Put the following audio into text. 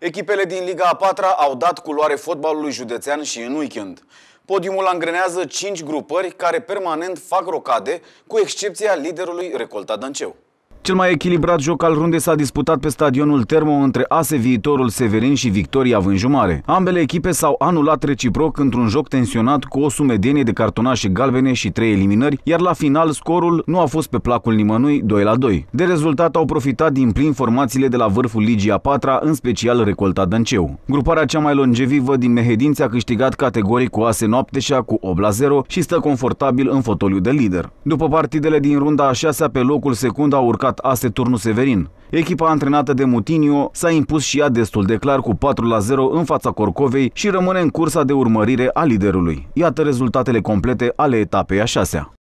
Echipele din Liga a patra au dat culoare fotbalului județean și în weekend. Podiumul angrenează cinci grupări care permanent fac rocade, cu excepția liderului Recolta Dănceu. Cel mai echilibrat joc al rundei s-a disputat pe stadionul Termo între ASE Viitorul Severin și Victoria Vânjumare. Ambele echipe s-au anulat reciproc într-un joc tensionat cu o sumedenie de cartonașe galbene și trei eliminări, iar la final scorul nu a fost pe placul nimănui 2 la 2. De rezultat au profitat din plin formațiile de la vârful Ligii a patra, în special recolta Dânceu. Gruparea cea mai longevivă din Mehedinți a câștigat categoric cu ASE Noapteșa cu 8 la 0 și stă confortabil în fotoliu de lider. După partidele din runda a 6 pe locul secund au urcat azi turnul Severin. Echipa antrenată de Mutinio s-a impus și ea destul de clar cu 4 la 0 în fața Corcovei și rămâne în cursa de urmărire a liderului. Iată rezultatele complete ale etapei a șasea.